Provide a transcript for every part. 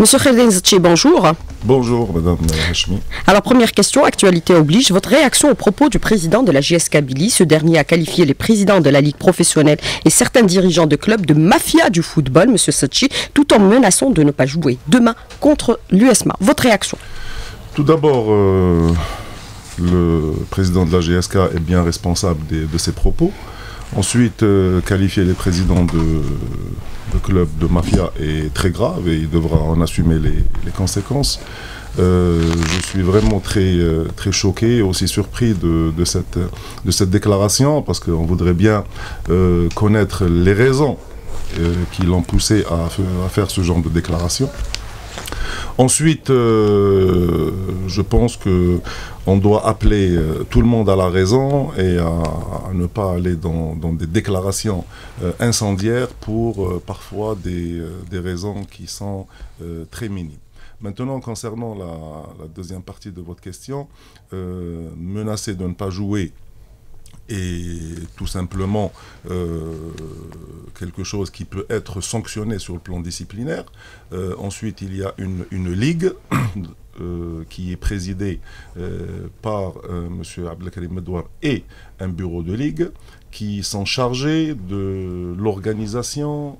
Monsieur Khaled bonjour. Bonjour, Madame Hachmi. Alors, première question, actualité oblige. Votre réaction aux propos du président de la GSK, Billy Ce dernier a qualifié les présidents de la Ligue professionnelle et certains dirigeants de clubs de mafia du football, Monsieur Sachi, tout en menaçant de ne pas jouer demain contre l'USMA. Votre réaction Tout d'abord, euh, le président de la GSK est bien responsable de ses propos. Ensuite, euh, qualifier les présidents de, le club de mafia est très grave et il devra en assumer les, conséquences. Euh, je suis vraiment très, euh, très choqué et aussi surpris de, cette, déclaration parce qu'on voudrait bien euh, connaître les raisons qui l'ont poussé à, faire ce genre de déclaration. Ensuite, euh, je pense que on doit appeler euh, tout le monde à la raison et à, ne pas aller dans, des déclarations euh, incendiaires pour parfois des, raisons qui sont très minimes. Maintenant, concernant la, la, deuxième partie de votre question, menacer de ne pas jouer et tout simplement euh, quelque chose qui peut être sanctionné sur le plan disciplinaire. Euh, ensuite, il y a une, ligue euh, qui est présidée par M. Abdelkarim Medouar et un bureau de ligue qui sont chargés de l'organisation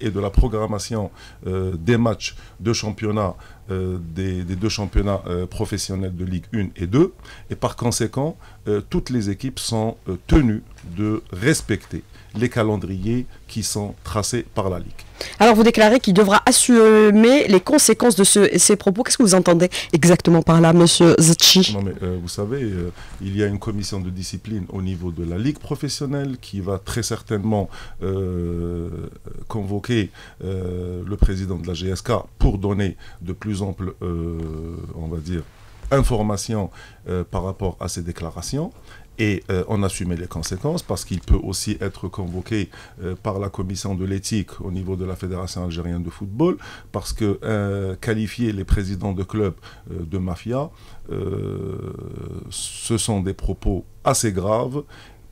et de la programmation des matchs de championnat euh, des, deux championnats euh, professionnels de Ligue 1 et 2. Et par conséquent, euh, toutes les équipes sont tenues de respecter les calendriers qui sont tracés par la Ligue. Alors vous déclarez qu'il devra assumer les conséquences de ces propos. Qu'est-ce que vous entendez exactement par là, Monsieur Zetchi Non mais euh, vous savez, euh, il y a une commission de discipline au niveau de la Ligue professionnelle qui va très certainement euh, convoquer le président de la GSK pour donner de plus amples on va dire, par rapport à ces déclarations et on euh, en assumer les conséquences parce qu'il peut aussi être convoqué euh, par la commission de l'éthique au niveau de la Fédération algérienne de football parce que euh, qualifier les présidents de clubs de mafia, ce sont des propos assez graves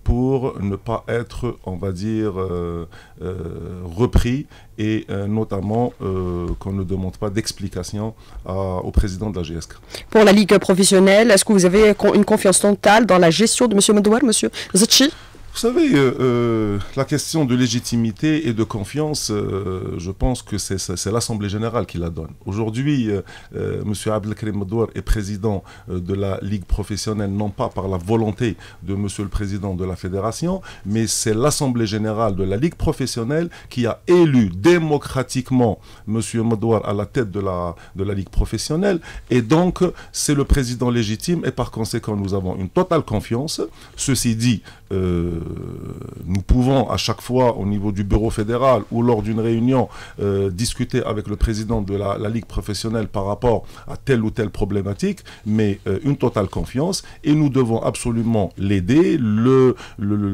pour ne pas être, on va dire, euh, euh, repris et euh, notamment qu'on ne demande pas d'explication au président de la GESC. Pour la Ligue professionnelle, est-ce que vous avez une confiance totale dans la gestion de M. Medouar, M. Zetchi vous savez, euh, euh, la question de légitimité et de confiance, euh, je pense que c'est l'Assemblée générale qui la donne. Aujourd'hui, euh, M. Abdelkrim Madour est président de la Ligue professionnelle, non pas par la volonté de M. le président de la fédération, mais c'est l'Assemblée générale de la Ligue professionnelle qui a élu démocratiquement M. Madouar à la tête de la, de la Ligue professionnelle. Et donc, c'est le président légitime et par conséquent, nous avons une totale confiance. Ceci dit, euh, nous pouvons à chaque fois au niveau du bureau fédéral ou lors d'une réunion euh, discuter avec le président de la, ligue professionnelle par rapport à telle ou telle problématique, mais euh, une totale confiance et nous devons absolument l'aider, le,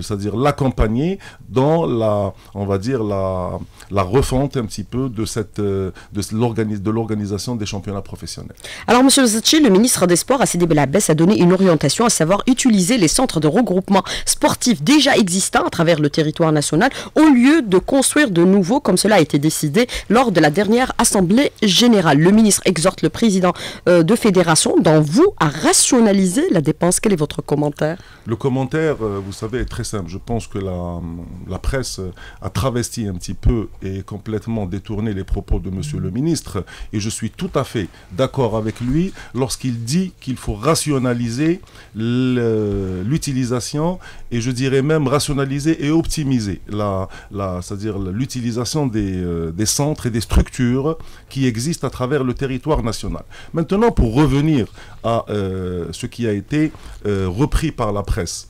c'est-à-dire l'accompagner dans la, on va dire la, la refonte un petit peu de cette de, de l'organisation des championnats professionnels. Alors Monsieur Zatchi, le ministre des Sports, la baisse a donné une orientation à savoir utiliser les centres de regroupement sport déjà existants à travers le territoire national au lieu de construire de nouveaux comme cela a été décidé lors de la dernière Assemblée générale. Le ministre exhorte le président euh, de fédération, dans vous, à rationaliser la dépense. Quel est votre commentaire Le commentaire, euh, vous savez, est très simple. Je pense que la, la presse a travesti un petit peu et complètement détourné les propos de monsieur le ministre et je suis tout à fait d'accord avec lui lorsqu'il dit qu'il faut rationaliser l'utilisation et et je dirais même rationaliser et optimiser la, c'est-à-dire l'utilisation euh, des, centres et des structures qui existent à travers le territoire national. Maintenant, pour revenir à euh, ce qui a été euh, repris par la presse,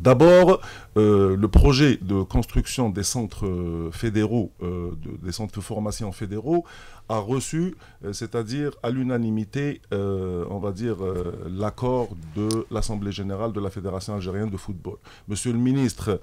D'abord, euh, le projet de construction des centres euh, fédéraux, euh, des centres de formation fédéraux, a reçu, c'est-à-dire à, l'unanimité, on va dire, l'accord de l'Assemblée générale de la Fédération algérienne de football. Monsieur le ministre,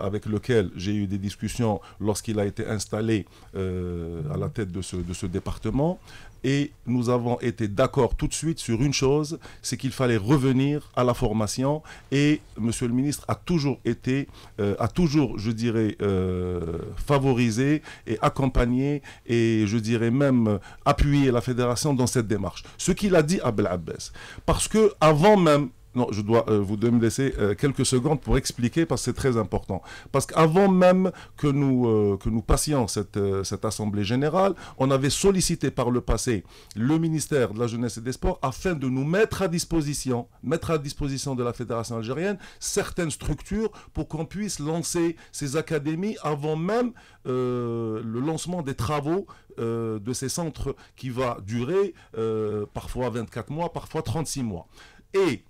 avec lequel j'ai eu des discussions lorsqu'il a été installé à la tête de ce département, et nous avons été d'accord tout de suite sur une chose, c'est qu'il fallait revenir à la formation et Monsieur le ministre a toujours été, euh, a toujours, je dirais, euh, favorisé et accompagné et je dirais même appuyé la fédération dans cette démarche. Ce qu'il a dit à Bel Abbas, parce que avant même non, je dois euh, vous laisser euh, quelques secondes pour expliquer parce que c'est très important. Parce qu'avant même que nous, euh, que nous passions cette, cette Assemblée générale, on avait sollicité par le passé le ministère de la Jeunesse et des Sports afin de nous mettre à disposition, mettre à disposition de la Fédération algérienne certaines structures pour qu'on puisse lancer ces académies avant même le lancement des travaux de ces centres qui va durer parfois 24 mois, parfois 36 mois. Et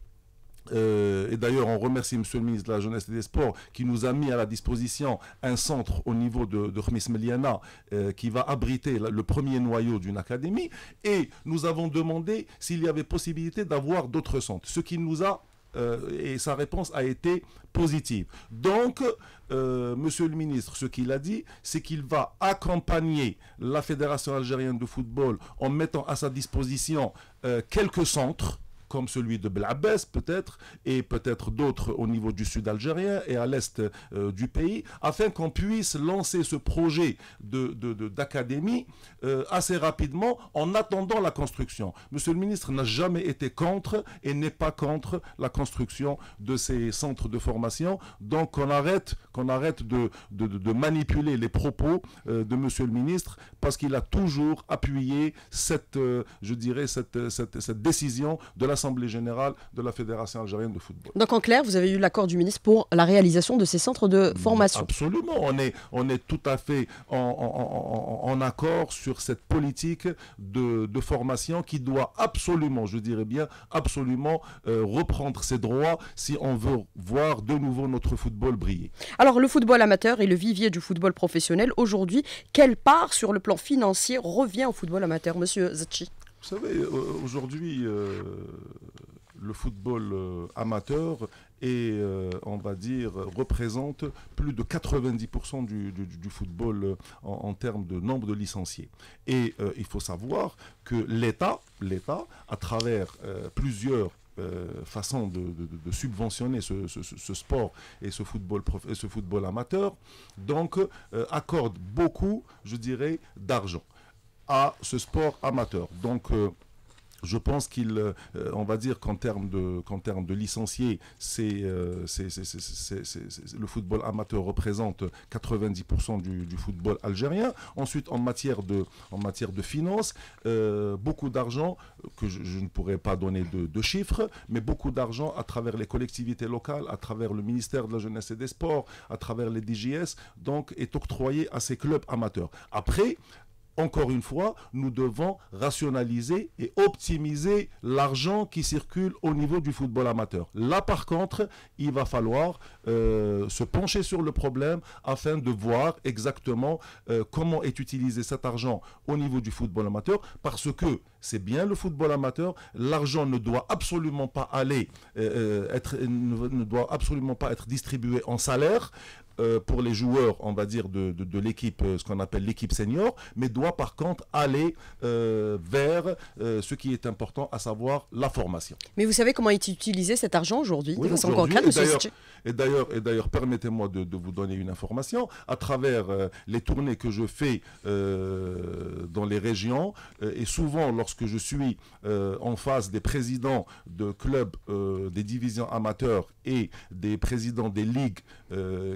euh, et d'ailleurs, on remercie M. le ministre de la Jeunesse et des Sports qui nous a mis à la disposition un centre au niveau de, de Khmis Meliana euh, qui va abriter le premier noyau d'une académie. Et nous avons demandé s'il y avait possibilité d'avoir d'autres centres, ce qui nous a euh, et sa réponse a été positive. Donc, Monsieur le ministre, ce qu'il a dit, c'est qu'il va accompagner la Fédération algérienne de football en mettant à sa disposition quelques centres comme celui de Belabès peut-être, et peut-être d'autres au niveau du sud algérien et à l'est euh, du pays, afin qu'on puisse lancer ce projet d'académie euh, assez rapidement en attendant la construction. Monsieur le ministre n'a jamais été contre et n'est pas contre la construction de ces centres de formation. Donc qu'on arrête, qu'on arrête de, manipuler les propos euh, de monsieur le ministre parce qu'il a toujours appuyé cette, je dirais, cette décision de la Assemblée générale de la Fédération algérienne de football. Donc en clair, vous avez eu l'accord du ministre pour la réalisation de ces centres de formation. Absolument, on est, on est tout à fait en, accord sur cette politique de, formation qui doit absolument, je dirais bien, absolument euh, reprendre ses droits si on veut voir de nouveau notre football briller. Alors le football amateur et le vivier du football professionnel. Aujourd'hui, quelle part sur le plan financier revient au football amateur, monsieur zachi vous savez, euh, aujourd'hui, euh, le football euh, amateur on va dire, représente plus de 90% du, football en, termes de nombre de licenciés. Et il faut savoir que l'État, l'État, à travers plusieurs façons de, subventionner ce, sport et ce football, prof, ce football amateur, donc accorde beaucoup, je dirais, d'argent à ce sport amateur. Donc, euh, je pense qu'il, euh, on va dire qu'en termes de, qu'en termes de licenciés, c'est, euh, le football amateur représente 90% du, football algérien. Ensuite, en matière de, en matière de finances, beaucoup d'argent que je, ne pourrais pas donner de, de chiffres, mais beaucoup d'argent à travers les collectivités locales, à travers le ministère de la jeunesse et des sports, à travers les DJS, donc est octroyé à ces clubs amateurs. Après, encore une fois, nous devons rationaliser et optimiser l'argent qui circule au niveau du football amateur. Là, par contre, il va falloir euh, se pencher sur le problème afin de voir exactement euh, comment est utilisé cet argent au niveau du football amateur, parce que c'est bien le football amateur, l'argent ne doit absolument pas aller euh, être, ne doit absolument pas être distribué en salaire, euh, pour les joueurs, on va dire, de, l'équipe, euh, ce qu'on appelle l'équipe senior, mais doit par contre aller euh, vers ce qui est important, à savoir la formation. Mais vous savez comment est utilisé cet argent aujourd'hui de façon Et d'ailleurs, et d'ailleurs, permettez-moi de, de, vous donner une information. À travers les tournées que je fais dans les régions, et souvent lorsque je suis en face des présidents de clubs des divisions amateurs et des présidents des ligues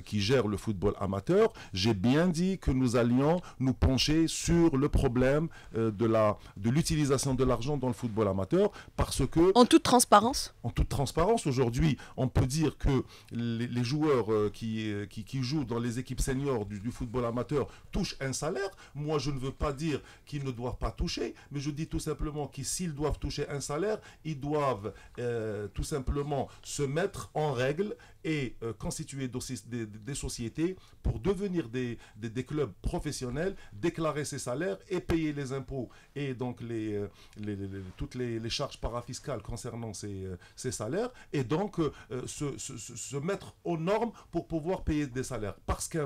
qui gèrent le football amateur, j'ai bien dit que nous allions nous pencher sur le problème euh, de la de l'utilisation de l'argent dans le football amateur parce que en toute transparence. En toute transparence, aujourd'hui, on peut dire que les, joueurs euh, euh, qui, qui, jouent dans les équipes seniors du, du, football amateur touchent un salaire. Moi, je ne veux pas dire qu'ils ne doivent pas toucher, mais je dis tout simplement que s'ils doivent toucher un salaire, ils doivent tout simplement se mettre en règle et euh, constituer des, sociétés pour devenir des, clubs professionnels, déclarer ses salaires et payer les impôts et donc les, euh, toutes les, charges parafiscales concernant ces, euh, salaires et donc se, mettre aux normes pour pouvoir payer des salaires. Parce qu'une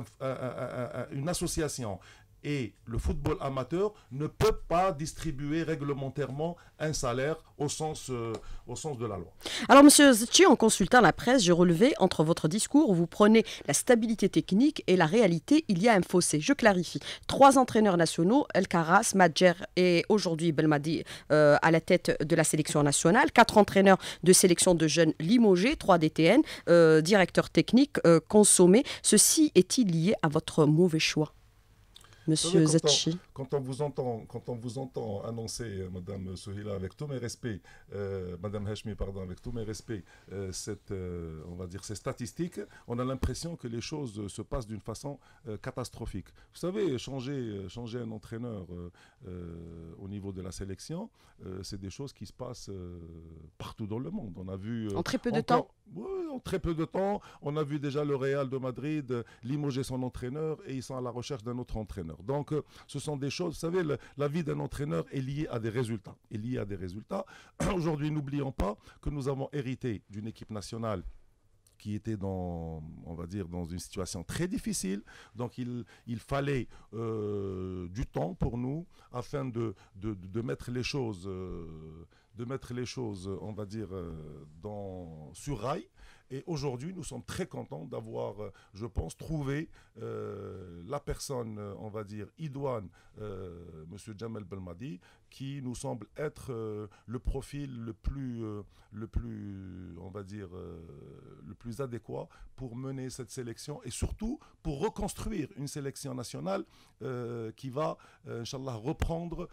association et le football amateur ne peut pas distribuer réglementairement un salaire au sens, euh, au sens de la loi. Alors, Monsieur Zetchi, en consultant la presse, j'ai relevé entre votre discours vous prenez la stabilité technique et la réalité, il y a un fossé. Je clarifie. Trois entraîneurs nationaux, El Karas, Madjer et aujourd'hui Belmadi euh, à la tête de la sélection nationale, quatre entraîneurs de sélection de jeunes limogés, trois DTN, euh, directeurs directeur technique consommé. Ceci est-il lié à votre mauvais choix Monsieur ah, Zachi quand on vous entend, quand on vous entend annoncer, euh, Madame Souhila, avec tous mes respects, euh, Madame Hashmi, pardon, avec tous mes respects, euh, cette, on va dire ces statistiques, on a l'impression que les choses se passent d'une façon catastrophique. Vous savez, changer, changer un entraîneur au niveau de la sélection, c'est des choses qui se passent partout dans le monde. On a vu en très peu de temps. Oui, en très peu de temps, on a vu déjà le Real de Madrid limoger son entraîneur et ils sont à la recherche d'un autre entraîneur. Donc, ce sont des choses. Vous savez, la vie d'un entraîneur est liée à des résultats. à des résultats. Aujourd'hui, n'oublions pas que nous avons hérité d'une équipe nationale qui était dans, on va dire, dans une situation très difficile. Donc il, il fallait euh, du temps pour nous afin de, de, mettre les choses, euh, de mettre les choses, on va dire, euh, dans, sur rail et aujourd'hui, nous sommes très contents d'avoir, euh, je pense, trouvé euh, la personne, euh, on va dire, idoine, M. Monsieur Jamel Belmadi, qui nous semble être euh, le profil le plus, euh, le plus, on va dire, euh, le plus adéquat pour mener cette sélection et surtout pour reconstruire une sélection nationale qui va, Inch'Allah, reprendre,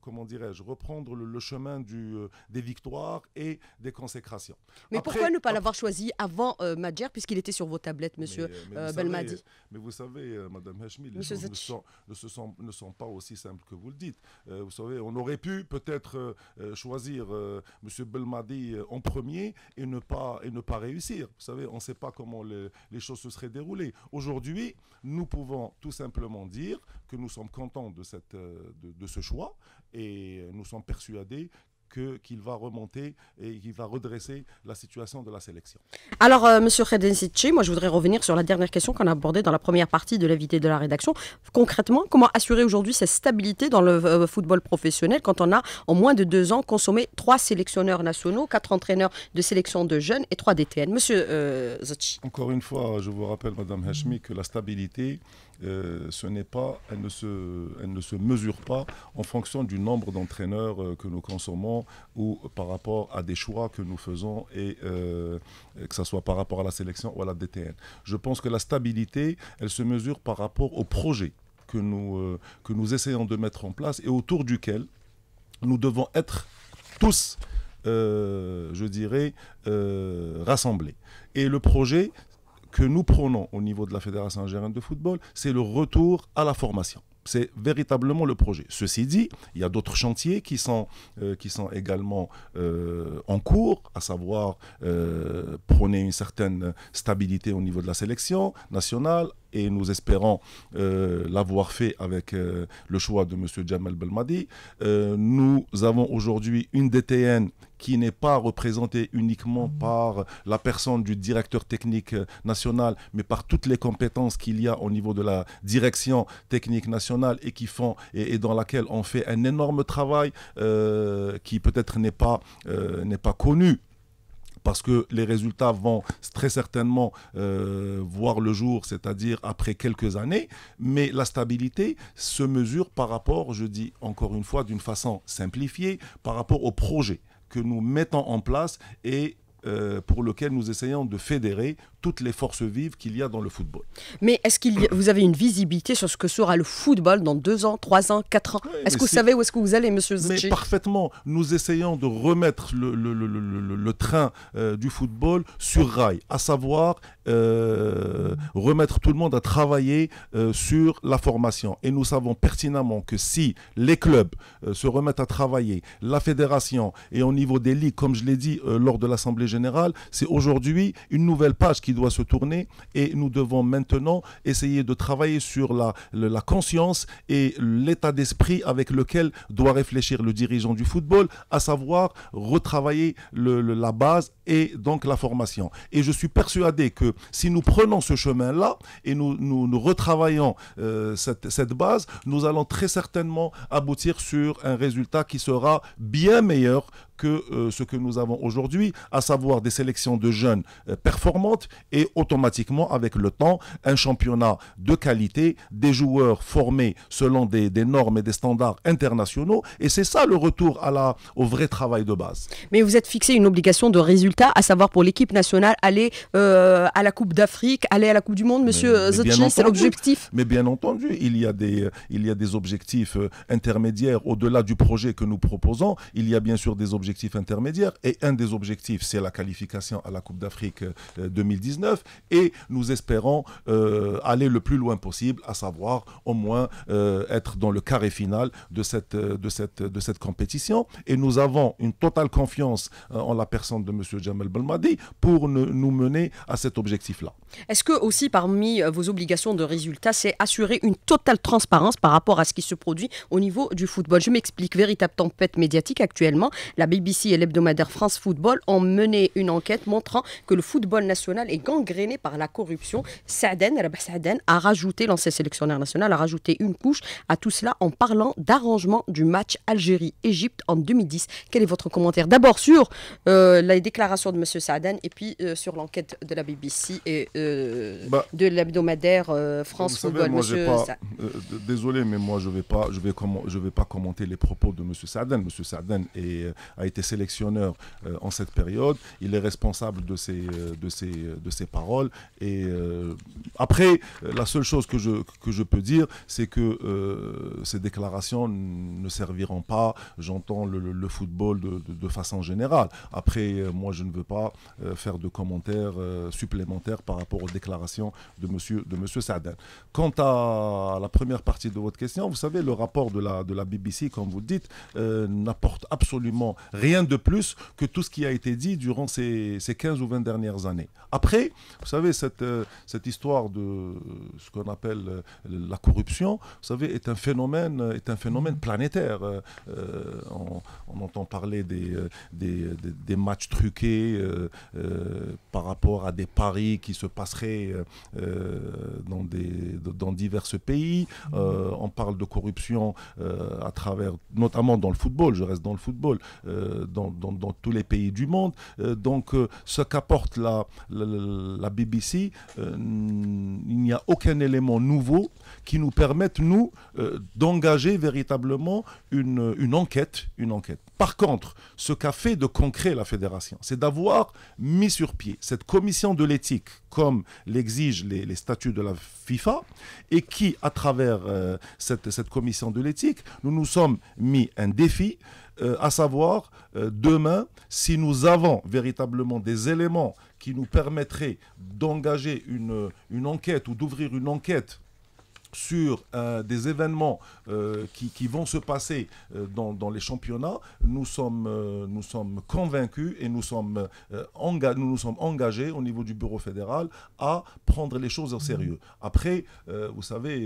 comment dirais-je, reprendre le, chemin du, des victoires et des consécrations. Mais pourquoi ne pas l'avoir choisi avant Madjer, puisqu'il était sur vos tablettes, monsieur Belmadi mais vous savez, Madame Hachmi, les choses sont, ne sont pas aussi simples que vous le dites. Euh, vous savez, on aurait pu peut-être euh, euh, choisir M. Belmadi en premier et ne pas, et ne pas réussir. Vous savez, on ne sait pas comment les choses se seraient déroulées. Aujourd'hui, nous pouvons tout simplement dire que nous sommes contents de, cette, de ce choix et nous sommes persuadés qu'il va remonter et qu'il va redresser la situation de la sélection. Alors, M. Euh, monsieur moi je voudrais revenir sur la dernière question qu'on a abordée dans la première partie de l'invité de la rédaction. Concrètement, comment assurer aujourd'hui cette stabilité dans le euh, football professionnel quand on a en moins de deux ans consommé trois sélectionneurs nationaux, quatre entraîneurs de sélection de jeunes et trois DTN Monsieur Zotchi. Euh, Encore une fois, je vous rappelle, Madame Hachmi, que la stabilité, euh, ce n'est pas, elle ne, se, elle ne se mesure pas en fonction du nombre d'entraîneurs euh, que nous consommons ou par rapport à des choix que nous faisons et euh, que ce soit par rapport à la sélection ou à la DTN. Je pense que la stabilité, elle se mesure par rapport au projet que nous, que nous essayons de mettre en place et autour duquel nous devons être tous, je dirais, rassemblés. Et le projet, que nous prenons au niveau de la Fédération algérienne de football, c'est le retour à la formation. C'est véritablement le projet. Ceci dit, il y a d'autres chantiers qui sont, euh, qui sont également euh, en cours, à savoir euh, prôner une certaine stabilité au niveau de la sélection nationale, et nous espérons l'avoir fait avec le choix de M. Jamal Belmadi. nous avons aujourd'hui une DTN qui n'est pas représentée uniquement mhm. par la personne du directeur technique euh, national, mais par toutes les compétences qu'il y a au niveau de la direction technique nationale et qui font et, dans laquelle on fait un énorme travail euh, qui peut-être n'est pas euh, n'est pas connu parce que les résultats vont très certainement voir le jour, c'est-à-dire après quelques années, mais la stabilité se mesure par rapport, je dis encore une fois, d'une façon simplifiée, par rapport au projet que nous mettons en place et euh, pour lequel nous essayons de fédérer toutes les forces vives qu'il y a dans le football. Mais est-ce que vous avez une visibilité sur ce que sera le football dans deux ans, trois ans, quatre ans Est-ce que vous savez où est-ce que vous allez, monsieur Zicchi Mais parfaitement. Nous essayons de remettre le, le, le, le train euh, du football sur rail, à savoir euh, remettre tout le monde à travailler euh, sur la formation. Et nous savons pertinemment que si les clubs se remettent à travailler, la fédération et au niveau des ligues, comme je l'ai dit lors de l'Assemblée générale, c'est aujourd'hui une nouvelle page qui doit se tourner et nous devons maintenant essayer de travailler sur la, conscience et l'état d'esprit avec lequel doit réfléchir le dirigeant du football, à savoir retravailler la base et donc la formation. Et je suis persuadé que si nous prenons ce chemin-là et nous, retravaillons euh, cette, cette base, nous allons très certainement aboutir sur un résultat qui sera bien meilleur que euh, ce que nous avons aujourd'hui, à savoir des sélections de jeunes euh, performantes et automatiquement, avec le temps, un championnat de qualité, des joueurs formés selon des, normes et des standards internationaux. Et c'est ça le retour au vrai travail de base. Mais vous êtes fixé une obligation de résultat, à savoir pour l'équipe nationale, aller euh, à la Coupe d'Afrique, aller à la Coupe du Monde, monsieur Zotchi, c'est l'objectif. Mais bien entendu, il y a des, il y a des objectifs intermédiaires au-delà du projet que nous proposons. Il y a bien sûr des objectifs objectif Et un des objectifs, c'est la qualification à la Coupe d'Afrique 2019. Euh, et nous espérons euh, aller le plus loin possible, à savoir au moins euh, être dans le carré final de cette, de, cette, de cette compétition. Et nous avons une totale confiance en la personne de M. Jamel Belmadi pour nous mener à cet objectif-là. Est-ce que aussi parmi vos obligations de résultat, c'est assurer une totale transparence par rapport à ce qui se produit au niveau du football Je m'explique, véritable tempête médiatique actuellement. La BBC et l'hebdomadaire France Football ont mené une enquête montrant que le football national est gangréné par la corruption. Saden, Rabah eh ben, a rajouté, l'ancien sélectionnaire national, a rajouté une couche à tout cela en parlant d'arrangement du match Algérie-Égypte en 2010. Quel est votre commentaire D'abord sur euh, la déclaration de M. Saden et puis euh, sur l'enquête de la BBC et euh, bah, de l'hebdomadaire France Football. désolé, mais moi je vais, pas, je vais, je vais pas commenter les propos de M. Saden. M. Saden est, a été sélectionneur euh, en cette période. Il est responsable de ses, euh, de euh, de ses paroles. Et après, la seule chose que je, je peux dire, c'est que ces déclarations ne serviront pas, j'entends, le, football de, façon générale. Après, moi, je ne veux pas faire de commentaires supplémentaires par rapport aux déclarations de monsieur, de monsieur Sadin. Quant à la première partie de votre question, vous savez, le rapport de la, de la BBC, comme vous dites, n'apporte absolument Rien de plus que tout ce qui a été dit durant ces, ces 15 ou 20 dernières années. Après, vous savez, cette, euh, cette histoire de euh, ce qu'on appelle euh, la corruption, vous savez, est un phénomène, est un phénomène mhm. planétaire. on, entend parler des, des, matchs truqués par rapport à des paris qui se passeraient dans, des, dans divers pays. Mhm. on parle de corruption à travers, notamment dans le football, je reste dans le football. Euh, dans, tous les pays du monde. Euh, donc, euh, ce qu'apporte la, la, BBC, il n'y a aucun élément nouveau qui nous permette, nous, d'engager véritablement une, enquête. Une enquête. Par contre, ce qu'a fait de concret la fédération, c'est d'avoir mis sur pied cette commission de l'éthique, comme l'exigent les, statuts de la FIFA, et qui, à travers cette, cette, commission de l'éthique, nous nous sommes mis un défi euh, à savoir euh, demain, si nous avons véritablement des éléments qui nous permettraient d'engager une enquête ou d'ouvrir une enquête sur euh, des événements euh, qui, vont se passer euh, dans, les championnats, nous sommes, nous sommes convaincus et nous sommes, nous nous sommes engagés au niveau du bureau fédéral à prendre les choses au sérieux. Après, vous savez,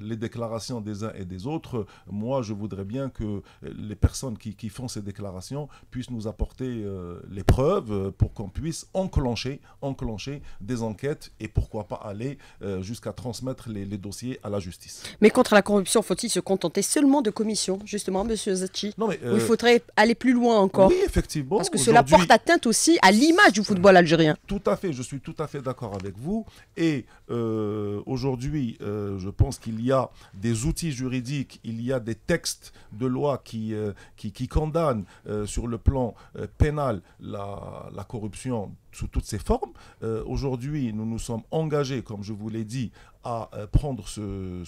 les déclarations des uns et des autres, moi, je voudrais bien que les personnes qui, font ces déclarations puissent nous apporter les preuves pour qu'on puisse enclencher, enclencher des enquêtes et pourquoi pas aller jusqu'à transmettre les, dossiers la justice. Mais contre la corruption, faut-il se contenter seulement de commissions, justement, Monsieur Zachi non, mais, il euh, faudrait aller plus loin encore Oui, effectivement. Parce que cela porte atteinte aussi à l'image du football euh, algérien. Tout à fait, je suis tout à fait d'accord avec vous. Et euh, aujourd'hui, je pense qu'il y a des outils juridiques, il y a des textes de loi qui, qui, condamnent sur le plan pénal la, la corruption sous toutes ses formes. Euh, aujourd'hui, nous nous sommes engagés, comme je vous l'ai dit, à euh, prendre ce,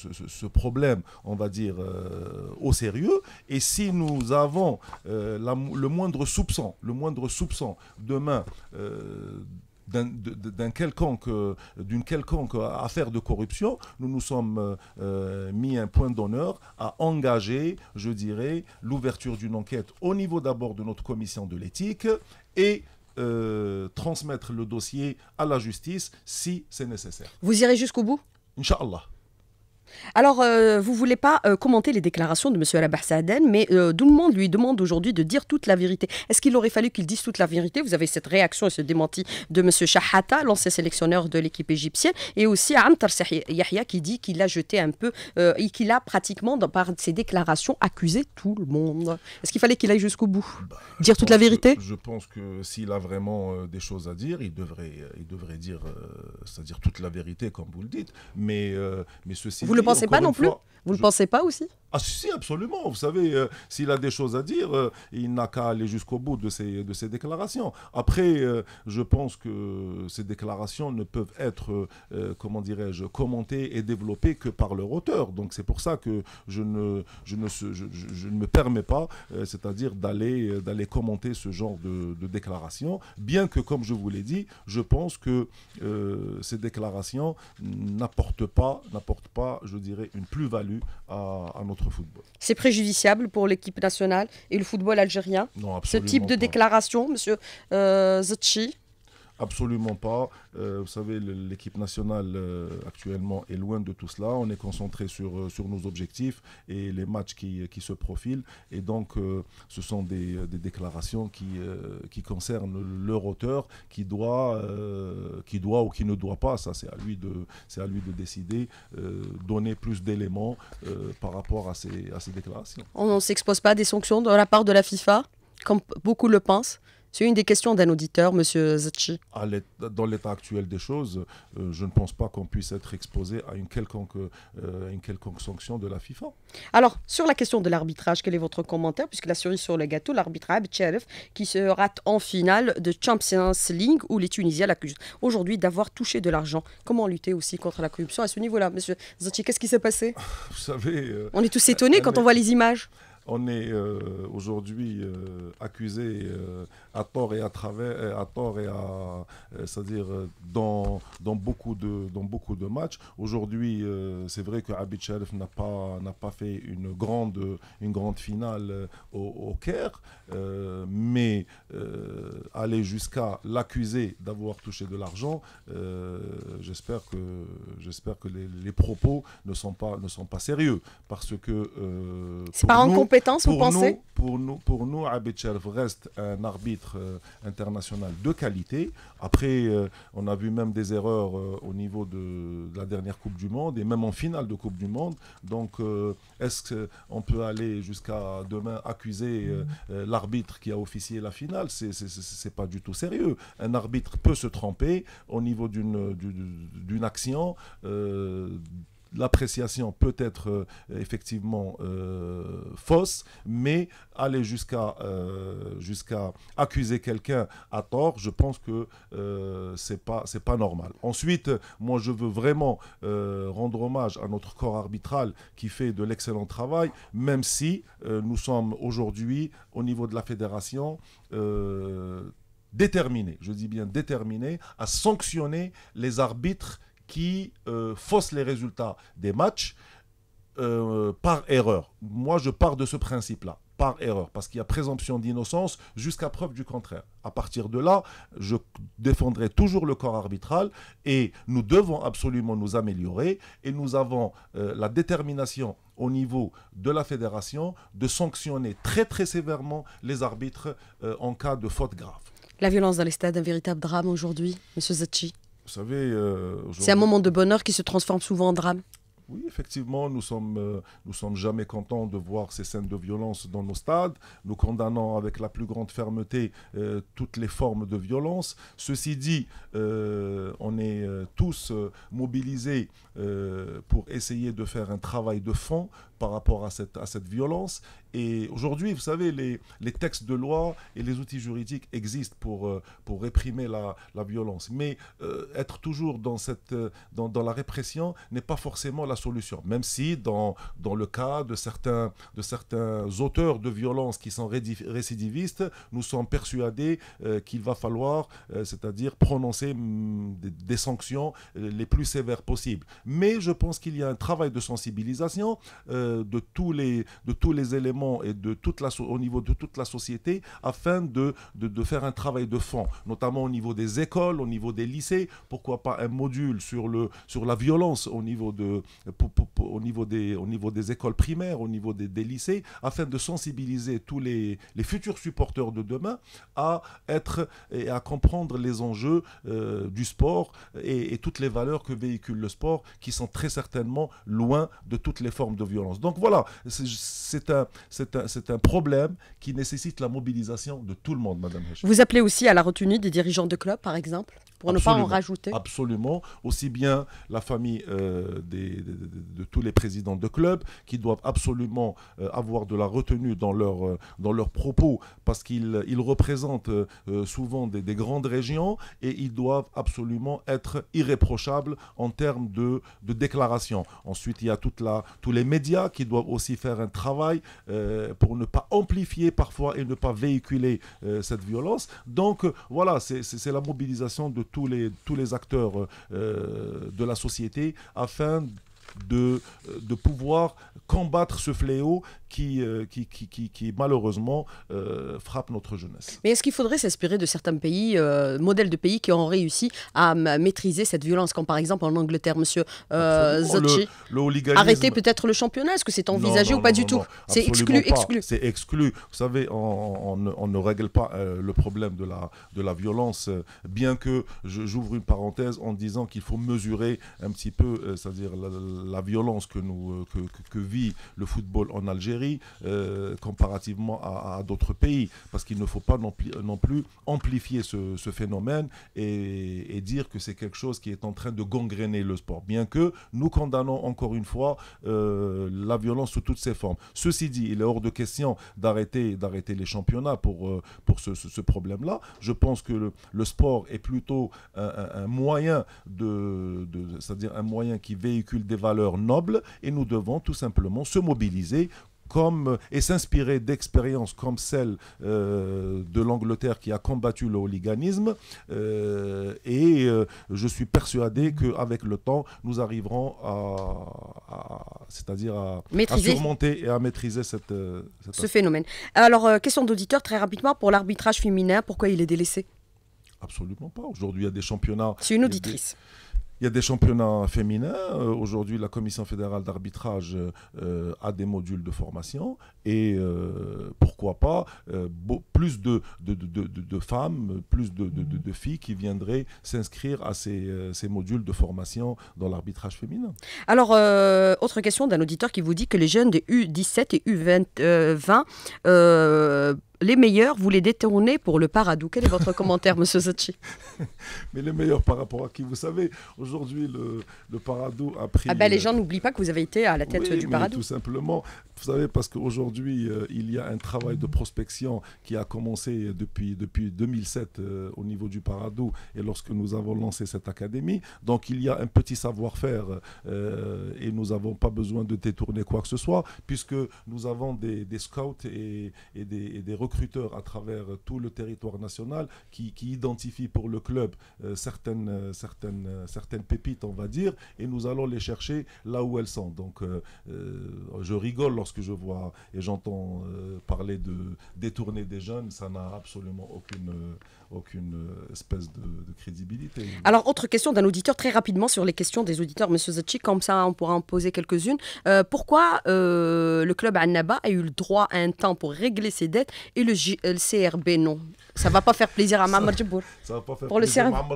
problème, on va dire, euh, au sérieux. Et si nous avons le moindre soupçon, le moindre soupçon demain d'une quelconque affaire de corruption, nous nous sommes mis un point d'honneur à engager, je dirais, l'ouverture d'une enquête au niveau d'abord de notre commission de l'éthique et euh, transmettre le dossier à la justice si c'est nécessaire. Vous irez jusqu'au bout Inch'Allah. Alors, vous euh, vous voulez pas euh, commenter les déclarations de M. Rabah Saaden, mais euh, tout le monde lui demande aujourd'hui de dire toute la vérité. Est-ce qu'il aurait fallu qu'il dise toute la vérité Vous avez cette réaction et ce démenti de M. Shahata, l'ancien sélectionneur de l'équipe égyptienne, et aussi Amtar Yahya qui dit qu'il a jeté un peu et qu'il a pratiquement, par ses déclarations, accusé tout le monde. Est-ce qu'il fallait qu'il aille jusqu'au bout bah, Dire toute la vérité Je pense que s'il a vraiment des choses à dire, il devrait, il devrait dire, c'est-à-dire toute la vérité, comme vous le dites. Mais, mais ceci. Vous le pensez pas non plus Vous le pensez pas aussi ah si, absolument. Vous savez, euh, s'il a des choses à dire, euh, il n'a qu'à aller jusqu'au bout de ses, de ses déclarations. Après, euh, je pense que ces déclarations ne peuvent être, comment dirais-je, commentées et développées que par leur auteur. Donc c'est pour ça que je ne, ne, je, ne me permets pas, c'est-à-dire d'aller, d'aller commenter ce genre de, déclaration déclarations, bien que, comme je vous l'ai dit, je pense que ces déclarations n'apportent pas, pas, je dirais, une plus-value à, à notre c'est préjudiciable pour l'équipe nationale et le football algérien. Ce type de déclaration, Monsieur euh, Zetchi Absolument pas. Euh, vous savez, l'équipe nationale euh, actuellement est loin de tout cela. On est concentré sur, euh, sur nos objectifs et les matchs qui, se profilent. Et donc, ce sont des, déclarations qui, qui concernent leur auteur, qui doit, qui doit ou qui ne doit pas. Ça, c'est à lui de, à lui de décider, donner plus d'éléments par rapport à ces, à ces déclarations. On ne s'expose pas à des sanctions de la part de la FIFA, comme beaucoup le pensent. C'est une des questions d'un auditeur, M. Zachi. Dans l'état actuel des choses, euh, je ne pense pas qu'on puisse être exposé à une quelconque, euh, une quelconque sanction de la FIFA. Alors, sur la question de l'arbitrage, quel est votre commentaire Puisque la cerise sur le gâteau, l'arbitre Abdelcherif, qui se rate en finale de Champions League, où les Tunisiens l'accusent aujourd'hui d'avoir touché de l'argent. Comment lutter aussi contre la corruption à ce niveau-là M. Zachi, qu'est-ce qui s'est passé Vous savez... Euh, on est tous étonnés quand on voit les images on est euh, aujourd'hui euh, accusé euh, à tort et à travers, à tort et à, c'est-à-dire dans, dans beaucoup de dans beaucoup de matchs. Aujourd'hui, c'est vrai que Abid n'a pas n'a pas fait une grande une grande finale au, Caire, mais aller jusqu'à l'accuser d'avoir touché de l'argent, j'espère que j'espère que les, propos ne sont pas ne sont pas sérieux parce que pour nous, pour nous, reste un arbitre euh, international de qualité. Après, euh, on a vu même des erreurs euh, au niveau de, la dernière Coupe du Monde et même en finale de Coupe du Monde. Donc, est-ce qu'on peut aller jusqu'à demain accuser l'arbitre qui a officié la finale Ce n'est pas du tout sérieux. Un arbitre peut se tromper au niveau d'une action l'appréciation peut être euh, effectivement euh, fausse, mais aller euh, jusqu'à accuser quelqu'un à tort, je pense que c'est pas pas normal. Ensuite, moi je veux vraiment rendre hommage à notre corps arbitral qui fait de l'excellent travail, même si nous sommes aujourd'hui au niveau de la fédération déterminés, je dis bien déterminés, à sanctionner les arbitres qui euh, faussent les résultats des matchs euh, par erreur. Moi, je pars de ce principe-là, par erreur, parce qu'il y a présomption d'innocence jusqu'à preuve du contraire. À partir de là, je défendrai toujours le corps arbitral et nous devons absolument nous améliorer et nous avons euh, la détermination au niveau de la fédération de sanctionner très très sévèrement les arbitres en cas de faute grave. La violence dans les stades, un véritable drame aujourd'hui, Monsieur Zachi. Vous savez, euh, c'est un moment de bonheur qui se transforme souvent en drame. Oui, effectivement, nous sommes, euh, nous sommes jamais contents de voir ces scènes de violence dans nos stades. Nous condamnons avec la plus grande fermeté euh, toutes les formes de violence. Ceci dit, on est tous mobilisés pour essayer de faire un travail de fond, par rapport à cette, à cette violence. Et aujourd'hui, vous savez, les, les, textes de loi et les outils juridiques existent pour, euh, pour réprimer la, la violence. Mais euh, être toujours dans, cette, euh, dans, dans la répression n'est pas forcément la solution, même si dans, dans le cas de certains, de certains auteurs de violence qui sont récidivistes, nous sommes persuadés qu'il va falloir, c'est-à-dire prononcer mm, des, sanctions les plus sévères possibles. Mais je pense qu'il y a un travail de sensibilisation. Euh, de, tous les, de tous les éléments et de toute la, au niveau de toute la société afin de, de, faire un travail de fond, notamment au niveau des écoles, au niveau des lycées, pourquoi pas un module sur, le, sur la violence au niveau, de, au, niveau des, au niveau des écoles primaires, au niveau des, lycées, afin de sensibiliser tous les, futurs supporters de demain à être et à comprendre les enjeux euh, du sport et toutes les valeurs que véhicule le sport qui sont très certainement loin de toutes les formes de violence. Donc voilà, c'est un, problème qui nécessite la mobilisation de tout le monde, Madame Vous appelez aussi à la retenue des dirigeants de clubs, par exemple pour ne pas en rajouter. Absolument. Aussi bien la famille euh, de, tous les présidents de clubs qui doivent absolument euh, avoir de la retenue dans, leur, euh, dans leurs propos parce qu'ils ils représentent souvent des, grandes régions et ils doivent absolument être irréprochables en termes de, déclaration. Ensuite, il y a toute la, tous les médias qui doivent aussi faire un travail pour ne pas amplifier parfois et ne pas véhiculer cette violence. Donc voilà, c'est la mobilisation de tous les, tous les acteurs euh, de la société afin de, euh, de pouvoir combattre ce fléau euh, qui, qui, qui, malheureusement euh, frappe notre jeunesse. Mais est-ce qu'il faudrait s'inspirer de certains pays, euh, modèles de pays qui ont réussi à maîtriser cette violence, comme par exemple en Angleterre, Monsieur Zocchi Arrêter peut-être le championnat, est-ce que c'est envisagé ou pas du tout C'est exclu, exclu. C'est exclu. Vous savez, on, ne règle pas le problème de la, de la violence, bien que j'ouvre une parenthèse en disant qu'il faut mesurer un petit peu, c'est-à-dire la, violence que, nous, que vit le football en Algérie euh, comparativement à, d'autres pays, parce qu'il ne faut pas non, plus amplifier ce, phénomène et, dire que c'est quelque chose qui est en train de gangréner le sport, bien que nous condamnons encore une fois euh, la violence sous toutes ses formes. Ceci dit, il est hors de question d'arrêter d'arrêter les championnats pour, euh, pour ce, problème-là. Je pense que le, sport est plutôt un, moyen de, c'est-à-dire un moyen qui véhicule des valeurs nobles et nous devons tout simplement se mobiliser euh, et s'inspirer d'expériences comme celle euh, de l'Angleterre qui a combattu le hooliganisme. Euh, et je suis persuadé qu'avec le temps, nous arriverons à, c'est-à-dire à, surmonter et à maîtriser cette, ce phénomène. Alors, question d'auditeur très rapidement pour l'arbitrage féminin, pourquoi il est délaissé Absolument pas. Aujourd'hui, il y a des championnats. C'est une auditrice. Il y a des championnats féminins. Euh, aujourd'hui, la Commission fédérale d'arbitrage euh, a des modules de formation. Et euh, pourquoi pas plus de femmes, plus de, filles qui viendraient s'inscrire à ces, ces, modules de formation dans l'arbitrage féminin. Alors, autre question d'un auditeur qui vous dit que les jeunes des U17 et U20 les meilleurs, vous les détournez pour le paradou. Quel est votre commentaire, Monsieur Zachi Mais les meilleurs par rapport à qui Vous savez, aujourd'hui, le, paradou a pris... Ah ben, les gens n'oublient pas que vous avez été à la tête du paradou. tout simplement. Vous savez, parce qu'aujourd'hui, euh, il y a un travail de prospection qui a commencé depuis, depuis 2007 euh, au niveau du Paradou et lorsque nous avons lancé cette académie. Donc, il y a un petit savoir-faire euh, et nous n'avons pas besoin de détourner quoi que ce soit puisque nous avons des, scouts et, des, recruteurs à travers tout le territoire national qui, qui identifient pour le club certaines, certaines, certaines pépites, on va dire, et nous allons les chercher là où elles sont. Donc, je rigole lorsque que je vois et j'entends euh, parler de détourner des jeunes, ça n'a absolument aucune euh, aucune euh, espèce de, crédibilité. Alors, autre question d'un auditeur, très rapidement sur les questions des auditeurs, Monsieur Zachi, comme ça on pourra en poser quelques-unes. Euh, pourquoi euh, le club Annaba a eu le droit à un temps pour régler ses dettes et le, CRB non Ça va pas faire plaisir à Mamar Ça va pas faire plaisir à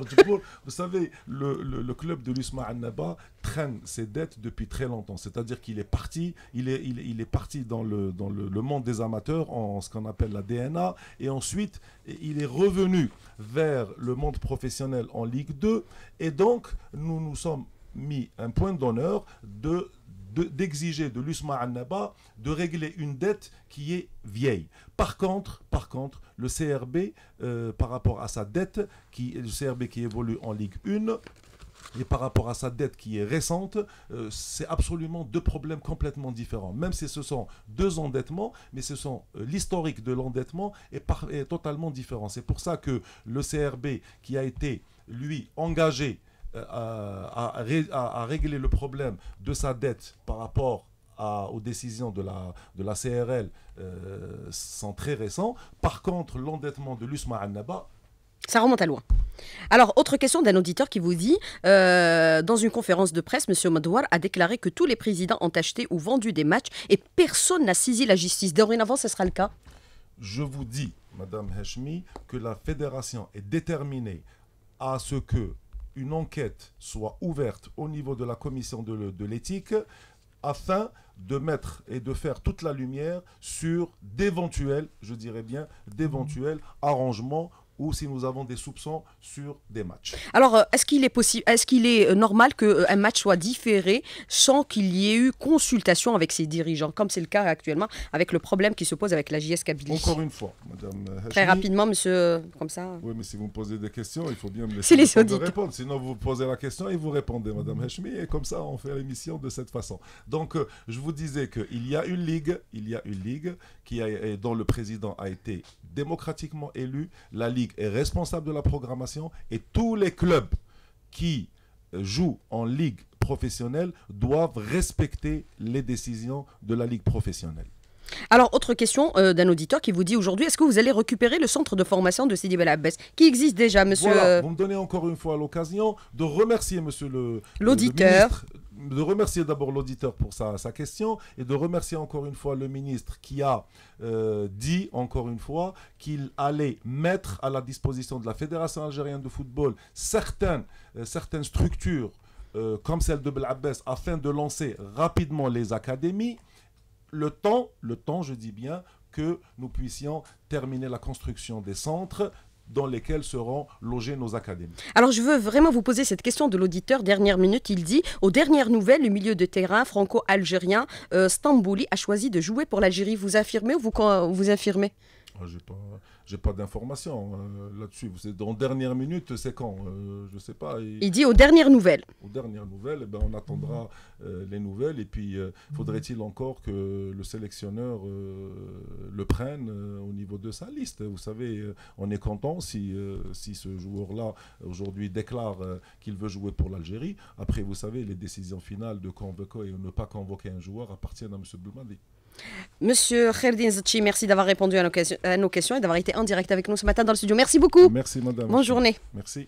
Vous savez, le, club de l'USMA Annaba traîne ses dettes depuis très longtemps. C'est-à-dire qu'il est parti, il est, parti dans, le, le monde des amateurs en ce qu'on appelle la DNA et ensuite il est revenu vers le monde professionnel en Ligue 2 et donc nous nous sommes mis un point d'honneur de d'exiger de, l'USMA Annaba de régler une dette qui est vieille. Par contre, par contre le CRB, euh, par rapport à sa dette, qui, le CRB qui évolue en Ligue 1, et par rapport à sa dette qui est récente, euh, c'est absolument deux problèmes complètement différents. Même si ce sont deux endettements, mais ce sont euh, l'historique de l'endettement est, totalement différent. C'est pour ça que le CRB qui a été lui engagé euh, à, régler le problème de sa dette par rapport aux décisions de la, de la CRL sont très récents. Par contre, l'endettement de l'USMA Annaba ça remonte à loin. Alors, autre question d'un auditeur qui vous dit euh, Dans une conférence de presse, M. Madouar a déclaré que tous les présidents ont acheté ou vendu des matchs et personne n'a saisi la justice. Dorénavant, ce sera le cas Je vous dis, Madame Hachmi, que la fédération est déterminée à ce que une enquête soit ouverte au niveau de la commission de l'éthique afin de mettre et de faire toute la lumière sur d'éventuels, je dirais bien, d'éventuels arrangements ou si nous avons des soupçons sur des matchs. Alors, euh, est-ce qu'il est possible, est-ce qu'il est euh, normal qu'un euh, match soit différé sans qu'il y ait eu consultation avec ses dirigeants, comme c'est le cas actuellement avec le problème qui se pose avec la JS Kabylie Encore une fois, Madame. Hachmi. Très rapidement, Monsieur, comme ça. Oui, mais si vous me posez des questions, il faut bien me laisser les répondre. Sinon, vous posez la question et vous répondez, Madame Hachmi, et comme ça, on fait l'émission de cette façon. Donc, je vous disais qu'il y a une ligue, il y a une ligue qui dont le président a été démocratiquement élu, la Ligue est responsable de la programmation et tous les clubs qui euh, jouent en Ligue professionnelle doivent respecter les décisions de la Ligue professionnelle. Alors, autre question euh, d'un auditeur qui vous dit aujourd'hui, est-ce que vous allez récupérer le centre de formation de Sidi Belabès qui existe déjà, monsieur voilà, euh, Vous me donnez encore une fois l'occasion de remercier monsieur le ministre de remercier d'abord l'auditeur pour sa, question et de remercier encore une fois le ministre qui a euh, dit encore une fois qu'il allait mettre à la disposition de la Fédération algérienne de football certaines, euh, certaines structures euh, comme celle de Abbès afin de lancer rapidement les académies. Le temps, le temps, je dis bien, que nous puissions terminer la construction des centres dans lesquelles seront logées nos académies. Alors je veux vraiment vous poser cette question de l'auditeur. Dernière minute, il dit, aux dernières nouvelles, le milieu de terrain franco-algérien euh, Stambouli a choisi de jouer pour l'Algérie. Vous affirmez ou vous, vous affirmez je ah, j'ai pas, j'ai pas d'informations euh, là-dessus. En dernière minute, c'est quand Je euh, Je sais pas. Il... dit aux dernières nouvelles. Aux dernières nouvelles, eh ben, on attendra euh, les nouvelles et puis faudrait-il encore que le sélectionneur le prenne au niveau de sa liste. Vous savez, on est content si si ce joueur-là aujourd'hui déclare qu'il veut jouer pour l'Algérie. Après, vous savez, les décisions finales de convoquer ou ne pas convoquer un joueur appartiennent à M. Boumadi. Monsieur Kherdin merci d'avoir répondu à nos, questions, à nos questions et d'avoir été en direct avec nous ce matin dans le studio. Merci beaucoup. Merci, madame. Bonne journée. Merci.